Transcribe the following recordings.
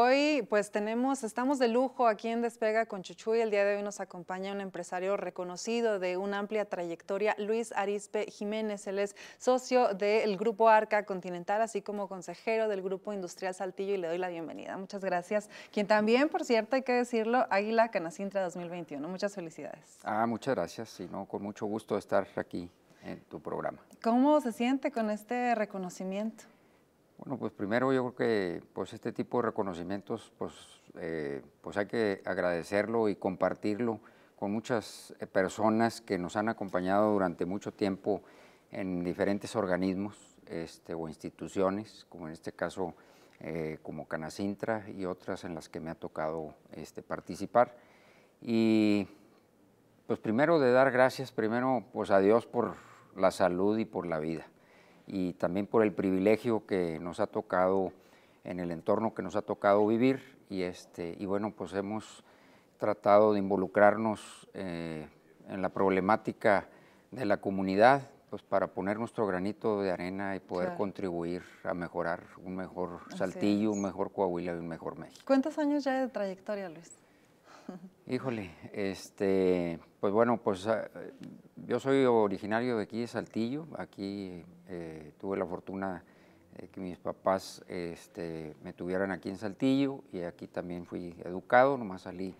Hoy pues tenemos, estamos de lujo aquí en Despega con Chuchuy. El día de hoy nos acompaña un empresario reconocido de una amplia trayectoria, Luis Arispe Jiménez. Él es socio del Grupo Arca Continental, así como consejero del Grupo Industrial Saltillo y le doy la bienvenida. Muchas gracias. Quien también, por cierto, hay que decirlo, Águila Canacintra 2021. Muchas felicidades. Ah, muchas gracias. sí, no, con mucho gusto estar aquí en tu programa. ¿Cómo se siente con este reconocimiento? Bueno, pues primero yo creo que pues este tipo de reconocimientos pues, eh, pues hay que agradecerlo y compartirlo con muchas eh, personas que nos han acompañado durante mucho tiempo en diferentes organismos este, o instituciones, como en este caso eh, como Canacintra y otras en las que me ha tocado este, participar. Y pues primero de dar gracias, primero pues a Dios por la salud y por la vida y también por el privilegio que nos ha tocado en el entorno que nos ha tocado vivir y, este, y bueno, pues hemos tratado de involucrarnos eh, en la problemática de la comunidad pues para poner nuestro granito de arena y poder contribuir a mejorar un mejor Saltillo, un mejor Coahuila y un mejor México. ¿Cuántos años ya de trayectoria, Luis? Híjole, este, pues bueno, pues ah, yo soy originario de aquí de Saltillo, aquí eh, tuve la fortuna de eh, que mis papás este, me tuvieran aquí en Saltillo y aquí también fui educado, nomás salí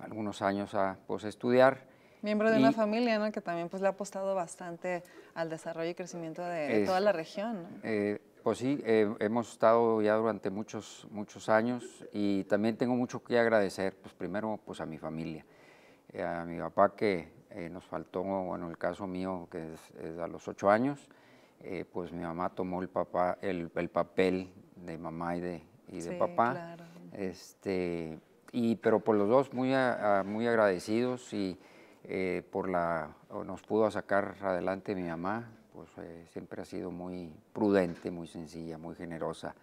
algunos años a pues, estudiar. Miembro de una familia que también pues, le ha apostado bastante al desarrollo y crecimiento de, toda la región. Eh, pues sí, hemos estado ya durante muchos, muchos años y también tengo mucho que agradecer, pues primero pues a mi familia, a mi papá que nos faltó, bueno, el caso mío que es a los ocho años, eh, pues mi mamá tomó el, papá, el, papel de mamá y de, papá. Este, y, pero por los dos muy, muy agradecidos y eh, por la, nos pudo sacar adelante mi mamá, pues eh, siempre ha sido muy prudente, muy sencilla, muy generosa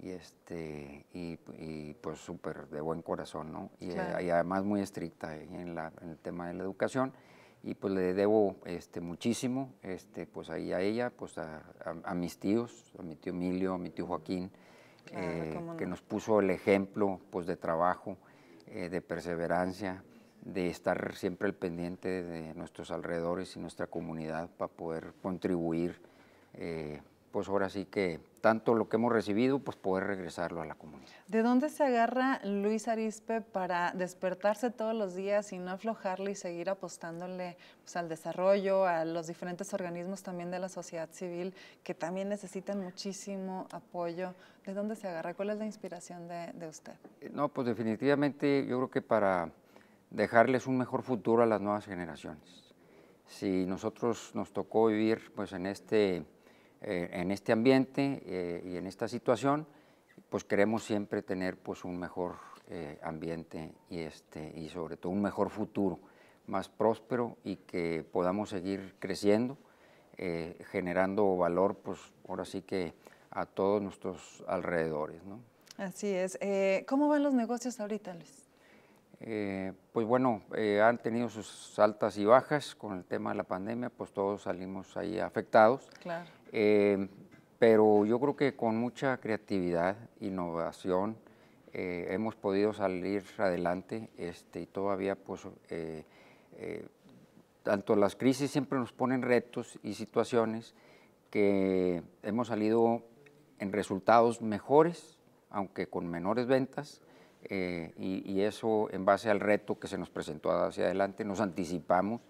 y este y, pues súper de buen corazón, ¿no? Y, además muy estricta en el tema de la educación y pues le debo este, muchísimo, este, pues ahí a ella, pues a, mis tíos, a mi tío Emilio, a mi tío Joaquín, eh, que nos puso el ejemplo pues de trabajo, eh, de perseverancia, de estar siempre al pendiente de nuestros alrededores y nuestra comunidad para poder contribuir eh, pues ahora sí que tanto lo que hemos recibido, pues poder regresarlo a la comunidad. ¿De dónde se agarra Luis Arispe para despertarse todos los días y no aflojarle y seguir apostándole pues, al desarrollo, a los diferentes organismos también de la sociedad civil que también necesitan muchísimo apoyo? ¿De dónde se agarra? ¿Cuál es la inspiración de, usted? Eh, no, pues definitivamente yo creo que para dejarles un mejor futuro a las nuevas generaciones. Si nosotros nos tocó vivir pues en este eh, en este ambiente eh, y en esta situación, pues queremos siempre tener pues, un mejor eh, ambiente y, este, y sobre todo un mejor futuro, más próspero y que podamos seguir creciendo, generando valor, pues ahora sí que a todos nuestros alrededores. ¿no? Así es. ¿Cómo van los negocios ahorita, pues bueno, han tenido sus altas y bajas con el tema de la pandemia, pues todos salimos ahí afectados. Claro. Eh, pero yo creo que con mucha creatividad, innovación, eh, hemos podido salir adelante este, y todavía pues eh, tanto las crisis siempre nos ponen retos y situaciones que hemos salido en resultados mejores, aunque con menores ventas, y eso en base al reto que se nos presentó hacia adelante, nos anticipamos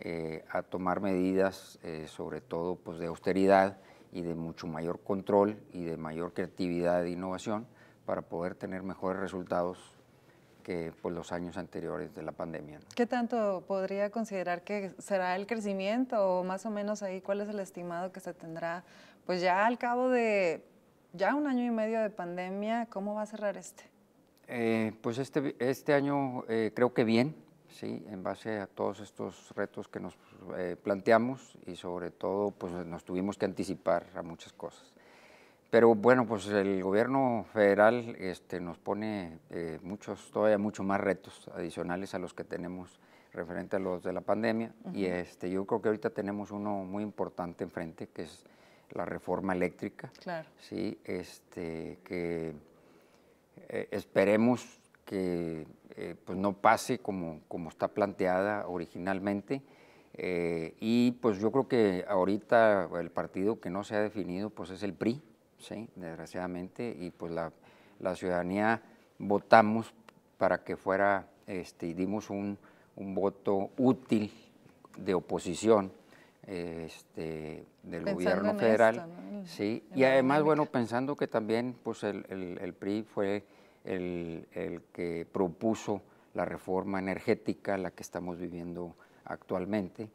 eh, a tomar medidas, eh, sobre todo pues, de austeridad y de mucho mayor control y de mayor creatividad e innovación para poder tener mejores resultados que pues, los años anteriores de la pandemia. ¿Qué tanto podría considerar que será el crecimiento o más o menos ahí cuál es el estimado que se tendrá? Pues ya al cabo de ya un año y medio de pandemia, ¿cómo va a cerrar este? Eh, pues este, este año creo que bien, ¿sí? en base a todos estos retos que nos eh, planteamos y sobre todo pues, nos tuvimos que anticipar a muchas cosas. Pero bueno, pues el gobierno federal este, nos pone eh, muchos, todavía mucho más retos adicionales a los que tenemos referente a los de la pandemia y este, yo creo que ahorita tenemos uno muy importante enfrente que es la reforma eléctrica, claro. ¿sí? este, que eh, esperemos que eh, pues no pase como, como está planteada originalmente. Eh, y pues yo creo que ahorita el partido que no se ha definido pues es el PRI, ¿sí? desgraciadamente, y pues la, ciudadanía votamos para que fuera, este, dimos un, voto útil de oposición este, del gobierno federal. Sí, y además, bueno, pensando que también pues el PRI fue el, que propuso la reforma energética, la que estamos viviendo actualmente.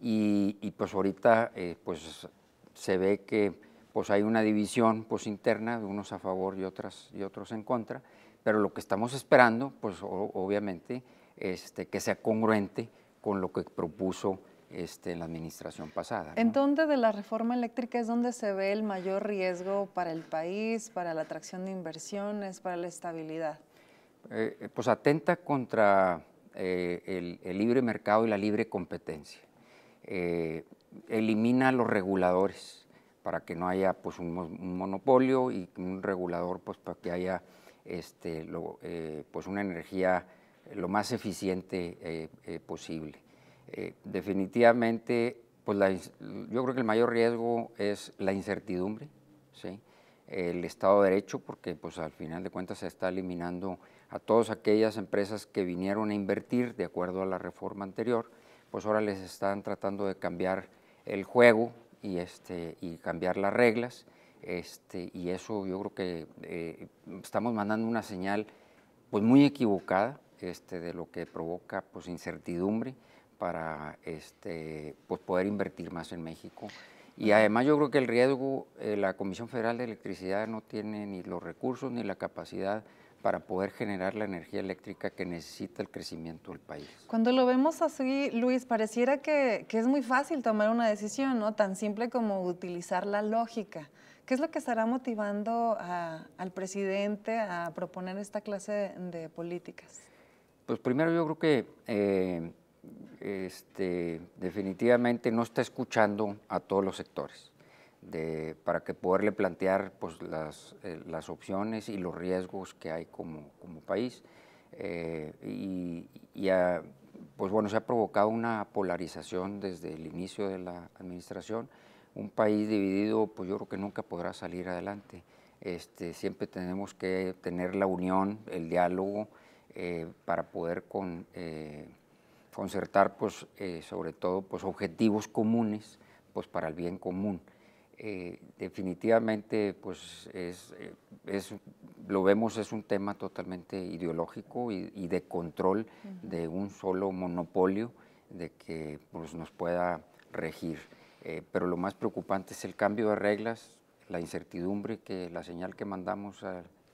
y, pues ahorita eh, pues se ve que pues hay una división pues interna, de unos a favor y, otras, y otros en contra, pero lo que estamos esperando pues obviamente este, que sea congruente con lo que propuso este, en la administración pasada. ¿En dónde de la reforma eléctrica es donde se ve el mayor riesgo para el país, para la atracción de inversiones, para la estabilidad? Eh, eh, pues atenta contra eh, el, libre mercado y la libre competencia. elimina los reguladores para que no haya pues, un, monopolio y un regulador pues, para que haya este, pues, una energía lo más eficiente posible eh, definitivamente, pues yo creo que el mayor riesgo es la incertidumbre, ¿sí? el Estado de Derecho, porque pues al final de cuentas se está eliminando a todas aquellas empresas que vinieron a invertir de acuerdo a la reforma anterior, pues ahora les están tratando de cambiar el juego y, este, cambiar las reglas, este, y eso yo creo que eh, estamos mandando una señal pues muy equivocada este, de lo que provoca pues, incertidumbre, para este, pues, poder invertir más en México. Y además yo creo que el riesgo, eh, la Comisión Federal de Electricidad no tiene ni los recursos ni la capacidad para poder generar la energía eléctrica que necesita el crecimiento del país. Cuando lo vemos así, Luis, pareciera que, es muy fácil tomar una decisión, ¿no? Tan simple como utilizar la lógica. ¿Qué es lo que estará motivando al presidente a proponer esta clase de, políticas? Pues primero yo creo que eh, este, definitivamente no está escuchando a todos los sectores para que poderle plantear pues, eh, las, opciones y los riesgos que hay como, país. Eh, y, pues bueno, se ha provocado una polarización desde el inicio de la administración. Un país dividido, pues yo creo que nunca podrá salir adelante. Este, siempre tenemos que tener la unión, el diálogo, eh, para poder con concertar pues, eh, sobre todo pues, objetivos comunes pues, para el bien común. Eh, definitivamente pues, eh, es, lo vemos es un tema totalmente ideológico y, de control de un solo monopolio de que pues, nos pueda regir. pero lo más preocupante es el cambio de reglas, la incertidumbre que la señal que mandamos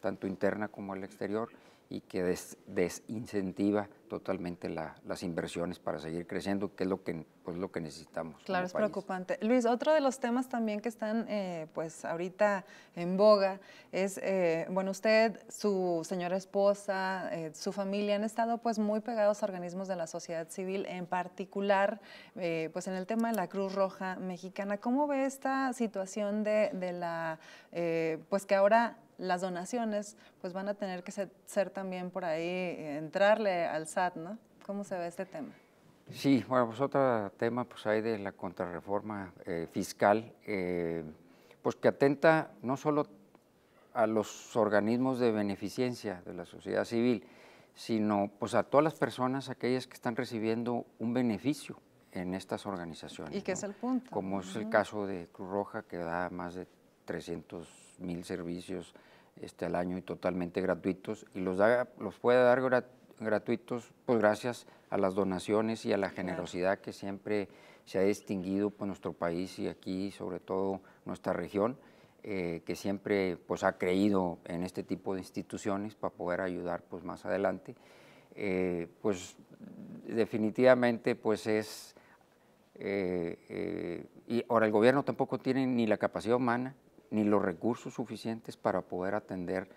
tanto interna como al exterior y que desincentiva totalmente las inversiones para seguir creciendo, que es lo que, pues, lo que necesitamos. Claro, es preocupante. Luis, otro de los temas también que están eh, pues ahorita en boga es, eh, bueno, usted, su señora esposa, eh, su familia han estado pues muy pegados a organismos de la sociedad civil, en particular pues en el tema de la Cruz Roja Mexicana. ¿Cómo ve esta situación de, de la, pues que ahora las donaciones pues van a tener que ser, también por ahí, eh, entrarle al SAT, ¿no? ¿Cómo se ve este tema? Sí, bueno, pues otro tema pues hay de la contrarreforma eh, fiscal, eh, pues que atenta no solo a los organismos de beneficencia de la sociedad civil, sino pues a todas las personas, aquellas que están recibiendo un beneficio en estas organizaciones. ¿Y qué es el punto? Como es el caso de Cruz Roja, que da más de 300 mil servicios este, al año y totalmente gratuitos y los, los puede dar gratuitos pues gracias a las donaciones y a la generosidad que siempre se ha distinguido por nuestro país y aquí sobre todo nuestra región eh, que siempre pues ha creído en este tipo de instituciones para poder ayudar pues más adelante eh, pues definitivamente pues es eh, y ahora el gobierno tampoco tiene ni la capacidad humana ni los recursos suficientes para poder atender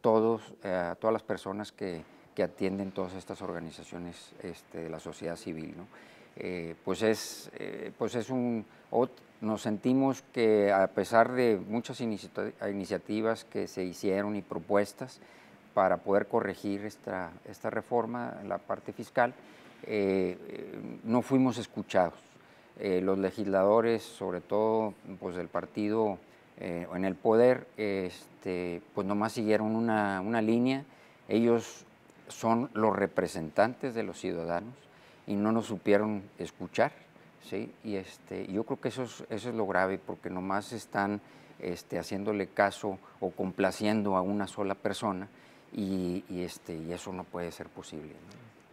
todos, eh, todas las personas que, atienden todas estas organizaciones este, de la sociedad civil. ¿no? Eh, pues, es, eh, pues es un... Nos sentimos que a pesar de muchas iniciativas que se hicieron y propuestas para poder corregir esta, esta reforma la parte fiscal, no fuimos escuchados. los legisladores, sobre todo pues, del partido eh, en el poder, este, pues nomás siguieron una, línea. Ellos son los representantes de los ciudadanos y no nos supieron escuchar. ¿sí? Y este, yo creo que eso es, lo grave, porque nomás están este, haciéndole caso o complaciendo a una sola persona y, este, y eso no puede ser posible.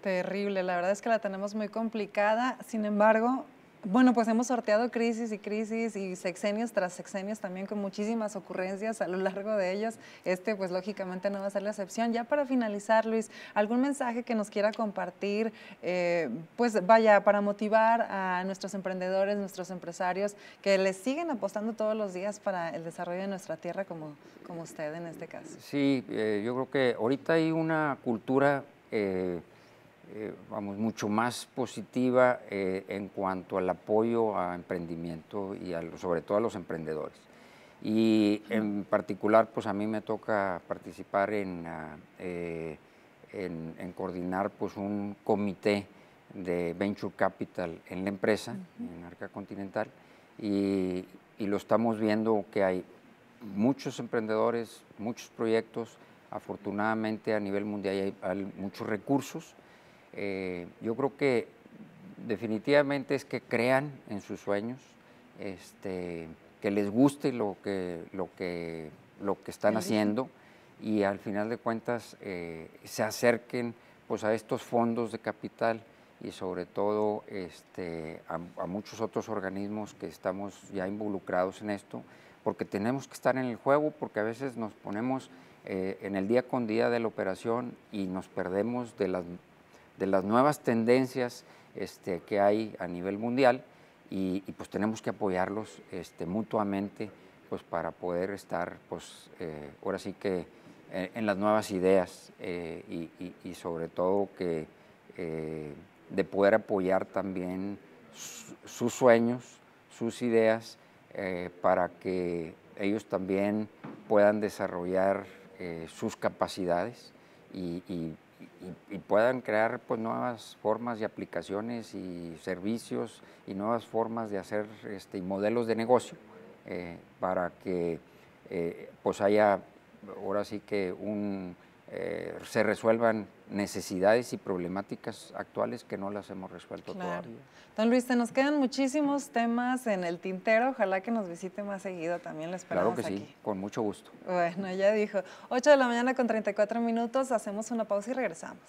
Terrible, la verdad es que la tenemos muy complicada, sin embargo, bueno, pues hemos sorteado crisis y crisis y sexenios tras sexenios también con muchísimas ocurrencias a lo largo de ellos. Este, pues lógicamente no va a ser la excepción. Ya para finalizar, Luis, ¿algún mensaje que nos quiera compartir? Eh, pues vaya, para motivar a nuestros emprendedores, nuestros empresarios, que les siguen apostando todos los días para el desarrollo de nuestra tierra, como, como usted en este caso. Sí, eh, yo creo que ahorita hay una cultura... Eh, eh, vamos, mucho más positiva eh, en cuanto al apoyo a emprendimiento y sobre todo a los emprendedores. Y en particular, pues a mí me toca participar en, ah, eh, en, coordinar pues, un comité de Venture Capital en la empresa, en Arca Continental, y, y lo estamos viendo que hay muchos emprendedores, muchos proyectos, afortunadamente a nivel mundial hay muchos recursos, eh, yo creo que definitivamente es que crean en sus sueños, este, que les guste lo que, lo que, lo que están haciendo y al final de cuentas eh, se acerquen pues, a estos fondos de capital y sobre todo este, a, muchos otros organismos que estamos ya involucrados en esto, porque tenemos que estar en el juego, porque a veces nos ponemos eh, en el día con día de la operación y nos perdemos de las de las nuevas tendencias este, que hay a nivel mundial y, pues tenemos que apoyarlos este, mutuamente pues para poder estar pues eh, ahora sí que eh, en, las nuevas ideas eh, y, sobre todo que de poder apoyar también sus sueños, sus ideas para que ellos también puedan desarrollar sus capacidades y, y y, puedan crear pues, nuevas formas y aplicaciones y servicios y nuevas formas de hacer este, modelos de negocio eh, para que eh, pues haya ahora sí que un eh, se resuelvan necesidades y problemáticas actuales que no las hemos resuelto todavía. Don Luis, te nos quedan muchísimos temas en el tintero. Ojalá que nos visite más seguido también. Lo esperamos Claro que sí, con mucho gusto. Bueno, ya dijo. 8 de la mañana con 34 minutos. Hacemos una pausa y regresamos.